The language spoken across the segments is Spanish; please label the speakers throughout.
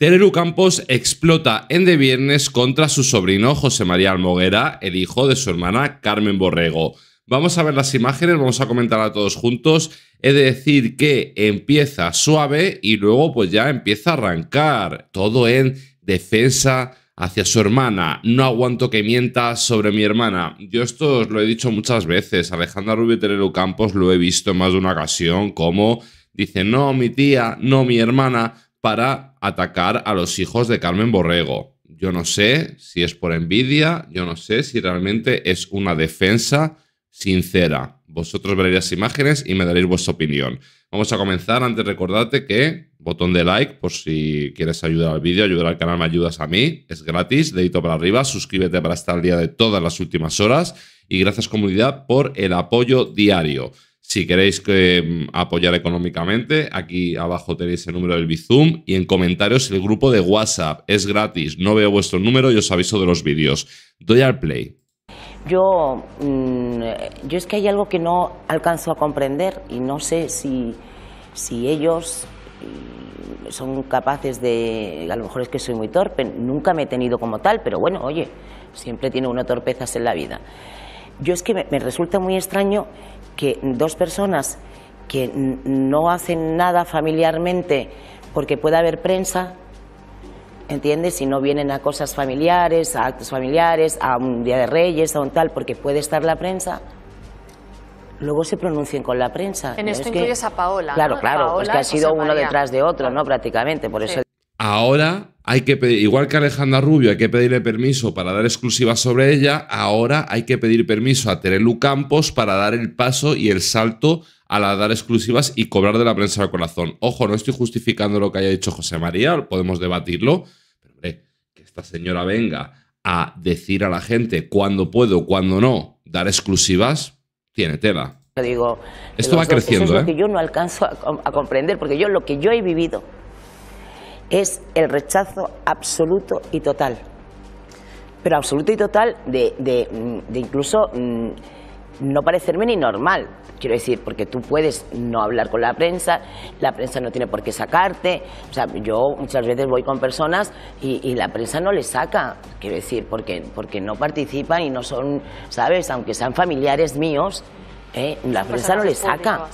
Speaker 1: Tereru Campos explota en De Viernes contra su sobrino José María Almoguera, el hijo de su hermana Carmen Borrego. Vamos a ver las imágenes, vamos a comentar a todos juntos. He de decir que empieza suave y luego pues ya empieza a arrancar. Todo en defensa hacia su hermana. No aguanto que mienta sobre mi hermana. Yo esto os lo he dicho muchas veces. Alejandra Rubio Terelu Campos lo he visto en más de una ocasión como dice, no, mi tía, no, mi hermana para atacar a los hijos de Carmen Borrego. Yo no sé si es por envidia, yo no sé si realmente es una defensa sincera. Vosotros veréis las imágenes y me daréis vuestra opinión. Vamos a comenzar. Antes recordarte que botón de like por si quieres ayudar al vídeo, ayudar al canal, me ayudas a mí. Es gratis, dedito para arriba. Suscríbete para estar al día de todas las últimas horas. Y gracias comunidad por el apoyo diario. Si queréis que, mm, apoyar económicamente, aquí abajo tenéis el número del Bizum y en comentarios el grupo de WhatsApp. Es gratis, no veo vuestro número y os aviso de los vídeos. Doy al play.
Speaker 2: Yo, mm, yo es que hay algo que no alcanzo a comprender y no sé si, si ellos mm, son capaces de, a lo mejor es que soy muy torpe, nunca me he tenido como tal, pero bueno, oye, siempre tiene uno torpezas en la vida yo es que me, resulta muy extraño que dos personas que no hacen nada familiarmente porque pueda haber prensa, ¿entiendes? Si no vienen a cosas familiares, a actos familiares, a un día de reyes, a un tal, porque puede estar la prensa, luego se pronuncien con la prensa. En esto incluyes a Paola. Claro, claro, es que ha sido uno detrás de otro, ¿no? Prácticamente, por eso.
Speaker 1: Ahora hay que pedir, igual que Alejandra Rubio hay que pedirle permiso para dar exclusivas sobre ella, ahora hay que pedir permiso a Terelu Campos para dar el paso y el salto a la dar exclusivas y cobrar de la prensa al corazón. Ojo, no estoy justificando lo que haya dicho José María, podemos debatirlo, pero que esta señora venga a decir a la gente cuándo puedo, cuándo no, dar exclusivas, tiene tela. Esto va creciendo. es ¿eh? que
Speaker 2: yo no alcanzo a, a comprender, porque yo lo que yo he vivido es el rechazo absoluto y total. Pero absoluto y total de, de, mm, de incluso mm, no parecerme ni normal. Quiero decir, porque tú puedes no hablar con la prensa, la prensa no tiene por qué sacarte. O sea, yo muchas veces voy con personas y, la prensa no les saca. Quiero decir, porque, porque no participan y no son, ¿sabes? Aunque sean familiares míos, ¿eh? la prensa no les saca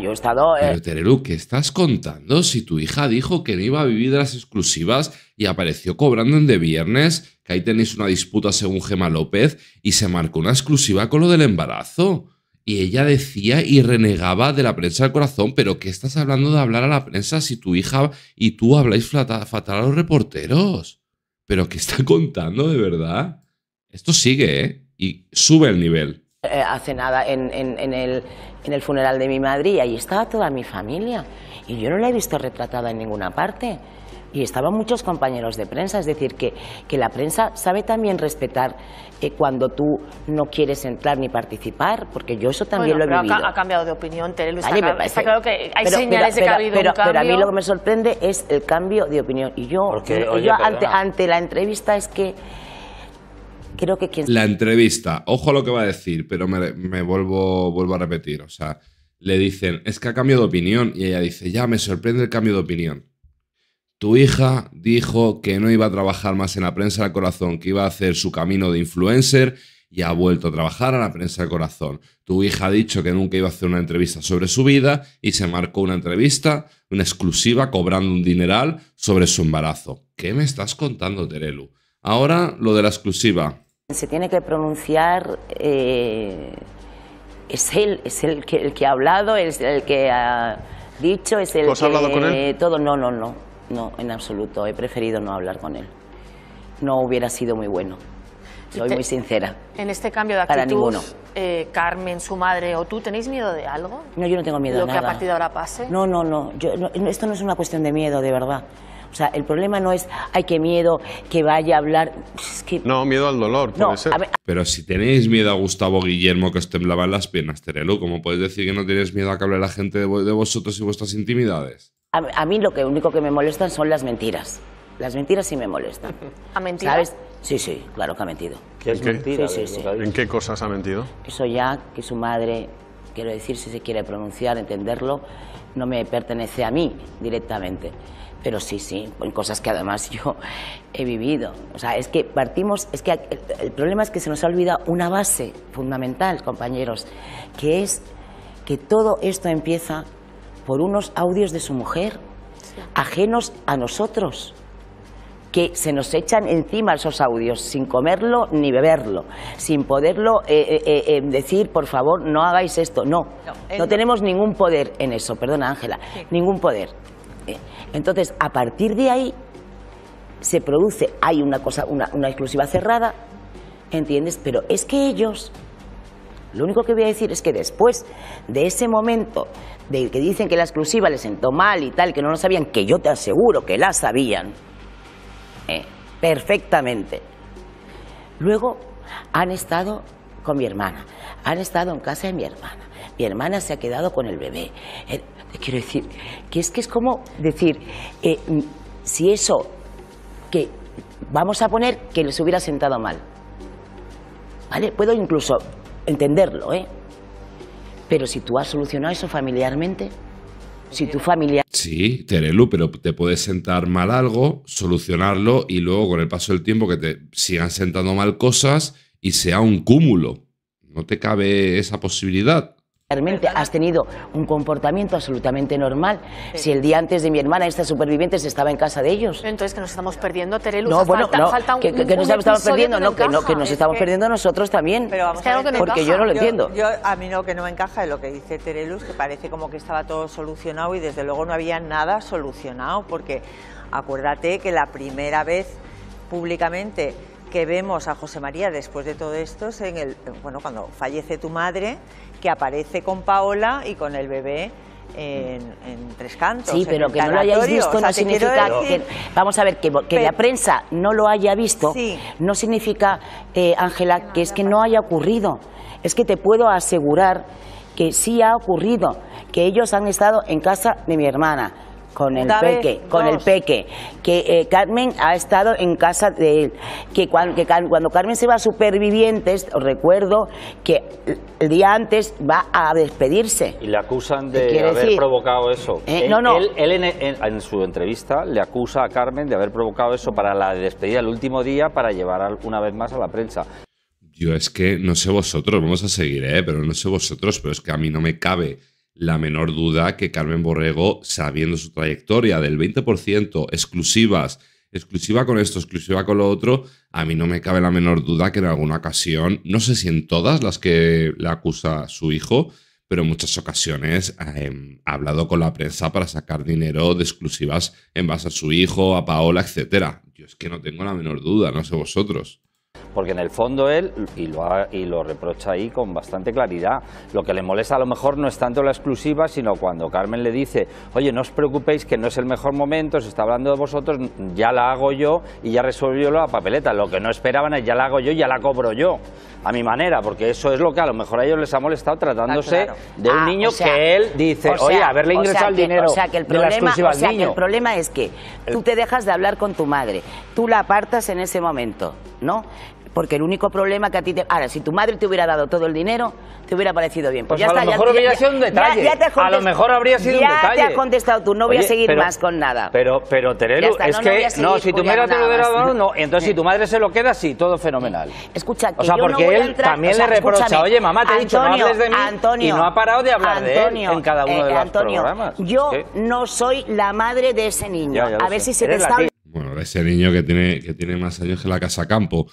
Speaker 1: yo he estado. Eh, pero Terelu, ¿qué estás contando? Si tu hija dijo que no iba a vivir de las exclusivas y apareció cobrando en de viernes, que ahí tenéis una disputa según Gema López, y se marcó una exclusiva con lo del embarazo. Y ella decía y renegaba de la prensa del corazón, pero ¿qué estás hablando de hablar a la prensa si tu hija y tú habláis fatal a los reporteros? ¿Pero qué está contando de verdad? Esto sigue, ¿eh? Y sube el nivel.
Speaker 2: Eh, hace nada en, el, funeral de mi madre y ahí estaba toda mi familia y yo no la he visto retratada en ninguna parte y estaban muchos compañeros de prensa, es decir, que, la prensa sabe también respetar eh, cuando tú no quieres entrar ni participar, porque yo eso también lo he pero Ha, ha cambiado de opinión, está, claro, que hay señales de que ha habido un cambio. Pero a mí lo que me sorprende es el cambio de opinión y yo, yo ante, ante la entrevista es que la
Speaker 1: entrevista, ojo a lo que va a decir, pero me, vuelvo, vuelvo a repetir, o sea, le dicen, es que ha cambiado de opinión, y ella dice, ya, me sorprende el cambio de opinión. Tu hija dijo que no iba a trabajar más en la prensa del corazón, que iba a hacer su camino de influencer y ha vuelto a trabajar a la prensa del corazón. Tu hija ha dicho que nunca iba a hacer una entrevista sobre su vida y se marcó una entrevista, una exclusiva, cobrando un dineral sobre su embarazo. ¿Qué me estás contando, Terelu? Ahora lo de la exclusiva.
Speaker 2: Se tiene que pronunciar, eh, es él, es el que, el que ha hablado, es el que ha dicho, es el has hablado con él? Todo, no, no, no, no, en absoluto, he preferido no hablar con él. No hubiera sido muy bueno, soy muy sincera. En este cambio de actitud, eh, Carmen, su madre o tú, ¿tenéis miedo de algo? No, yo no tengo miedo de nada. ¿Lo que a partir de ahora pase? No, no, no esto no es una cuestión de miedo, de verdad. O sea, el problema no es, ay, qué miedo, que vaya a hablar. que...
Speaker 1: No, miedo al dolor, puede Pero si tenéis miedo a Gustavo Guillermo que os en las piernas, Terelu, ¿cómo puedes decir que no tienes miedo a que hable la gente de, vosotros y vuestras intimidades?
Speaker 2: A, mí lo que único que me molestan son las mentiras. Las mentiras sí me molestan. ¿Ha mentido? Sí, sí, claro que ha mentido.
Speaker 1: ¿En qué cosas ha mentido?
Speaker 2: Eso ya, que su madre, quiero decir, si se quiere pronunciar, entenderlo, no me pertenece a mí directamente. Pero sí, sí, cosas que además yo he vivido. O sea, es que partimos, es que el, problema es que se nos ha olvidado una base fundamental, compañeros, que es que todo esto empieza por unos audios de su mujer, ajenos a nosotros que se nos echan encima esos audios, sin comerlo ni beberlo, sin poderlo eh, eh, eh, decir, por favor, no hagáis esto. No, no, tenemos ningún poder en eso, perdona Ángela, ningún poder. Eh, entonces, a partir de ahí, se produce, hay una cosa, una, exclusiva cerrada, ¿entiendes? Pero es que ellos, lo único que voy a decir es que después de ese momento de que dicen que la exclusiva les sentó mal y tal, que no lo sabían, que yo te aseguro que la sabían eh, perfectamente. Luego han estado con mi hermana, han estado en casa de mi hermana, mi hermana se ha quedado con el bebé. Quiero decir, que es que es como decir, eh, mm, si eso que vamos a poner que les hubiera sentado mal, ¿vale? Puedo incluso entenderlo, ¿eh? Pero si tú has solucionado eso familiarmente,
Speaker 1: si tu familia... Sí, Terelu, pero te puedes sentar mal algo, solucionarlo y luego con el paso del tiempo que te sigan sentando mal cosas y sea un cúmulo. No te cabe esa posibilidad. Realmente has tenido
Speaker 2: un comportamiento absolutamente normal. Si el día antes de mi hermana, esta superviviente, se estaba en casa de ellos.
Speaker 1: Entonces, que nos estamos perdiendo, Terelu. No, bueno, que, nos estamos perdiendo, que, nos estamos perdiendo
Speaker 2: nosotros también. Pero vamos a ver, porque yo no lo entiendo. Yo, a mí lo que no me encaja es lo que dice Terelus, que parece como que estaba todo solucionado y desde luego no había nada solucionado, porque acuérdate que la primera vez públicamente que vemos a José María después de todo esto en el, bueno, cuando fallece tu madre, que aparece con Paola y con el bebé en, Tres Cantos. Sí, pero que no lo hayáis visto no significa. Que, vamos a ver, que, la prensa no lo haya visto no significa, eh, Ángela, que es que no haya ocurrido. Es que te puedo asegurar que sí ha ocurrido, que ellos han estado en casa de mi hermana con el peque, con el peque, que eh, Carmen ha estado en casa de él, que cuando, Carmen se va a Supervivientes, os recuerdo que el día antes va a despedirse. Y
Speaker 1: le acusan de haber provocado eso. Eh, él, Él, en, en, su entrevista le acusa a Carmen de haber provocado eso para la despedida el último día para llevar una vez más a la prensa. Yo es que no sé vosotros, vamos a seguir, ¿eh? pero no sé vosotros, pero es que a mí no me cabe la menor duda que Carmen Borrego, sabiendo su trayectoria del 20%, exclusivas, exclusiva con esto, exclusiva con lo otro, a mí no me cabe la menor duda que en alguna ocasión, no sé si en todas las que le acusa su hijo, pero en muchas ocasiones em, ha hablado con la prensa para sacar dinero de exclusivas en base a su hijo, a Paola, etc. Yo es que no tengo la menor duda, no sé vosotros porque en el fondo él, y lo, y lo reprocha ahí con bastante claridad, lo que le molesta a lo mejor no es tanto la exclusiva, sino cuando Carmen le dice, oye, no os preocupéis que no es el mejor momento, se está hablando de vosotros, ya la hago yo y ya resolvió la papeleta. Lo que no esperaban es, ya la hago yo, y ya la cobro yo, a mi manera, porque eso es lo que a lo mejor a ellos les ha molestado tratándose de un ah, niño que él dice, oye, haberle ingresado o el dinero o sea, que el de la exclusiva niño. Que el
Speaker 2: problema es que tú te dejas de hablar con tu madre, tú la apartas en ese momento, ¿no? Porque el único problema que a ti te... Ahora, si tu madre te hubiera dado todo el dinero, te hubiera parecido bien. Pues, pues ya a lo mejor hubiera sido un detalle. a lo mejor habría sido un detalle. Ya te ha contestado tú, no voy a seguir más con nada.
Speaker 1: Pero, pero Terelu, es que... No, si tu madre te lo hubiera dado, no.
Speaker 2: Entonces, si tu madre se lo queda, sí, todo fenomenal. Escucha, que O sea, porque él también le reprocha, Oye, mamá, te he dicho, no hables de mí. Antonio, y no ha parado de hablar de él en cada uno eh, de los Antonio, programas. yo no soy la madre de ese niño. a ver si se te está...
Speaker 1: Bueno, de ese niño que tiene, que tiene más años que la casa campo.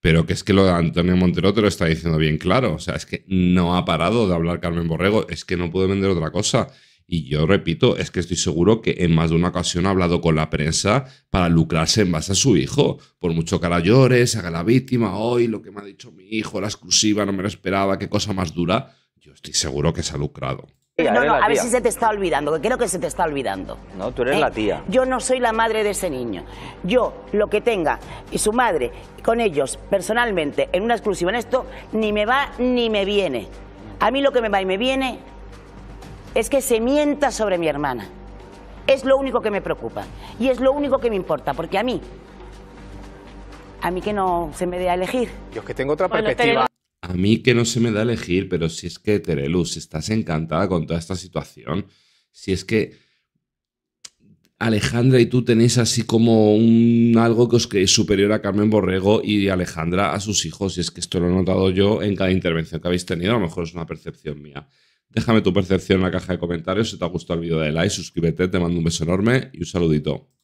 Speaker 1: Pero que es que lo de Antonio Montero te lo está diciendo bien claro. O sea, es que no ha parado de hablar Carmen Borrego, es que no puede vender otra cosa. Y yo repito, es que estoy seguro que en más de una ocasión ha hablado con la prensa para lucrarse en base a su hijo. Por mucho que ahora llore, haga la víctima, hoy lo que me ha dicho mi hijo, la exclusiva, no me lo esperaba, qué cosa más dura. Yo estoy seguro que se ha lucrado no, no, a ver si se te
Speaker 2: está olvidando, que creo que se te está olvidando.
Speaker 1: No, tú eres ¿Eh? la tía.
Speaker 2: Yo no soy la madre de ese niño. Yo, lo que tenga, y su madre, con ellos, personalmente, en una exclusiva en esto, ni me va ni me viene. A mí lo que me va y me viene es que se mienta sobre mi hermana. Es lo único que me preocupa y es lo único que me importa, porque a mí, a mí que no se me dé a elegir. Yo es que tengo otra perspectiva.
Speaker 1: A mí que no se me da elegir, pero si es que, Terelus, estás encantada con toda esta situación, si es que Alejandra y tú tenéis así como un algo que os es superior a Carmen Borrego y Alejandra a sus hijos, y es que esto lo he notado yo en cada intervención que habéis tenido, a lo mejor es una percepción mía. Déjame tu percepción en la caja de comentarios, si te ha gustado el vídeo dale like, suscríbete, te mando un beso enorme y un saludito.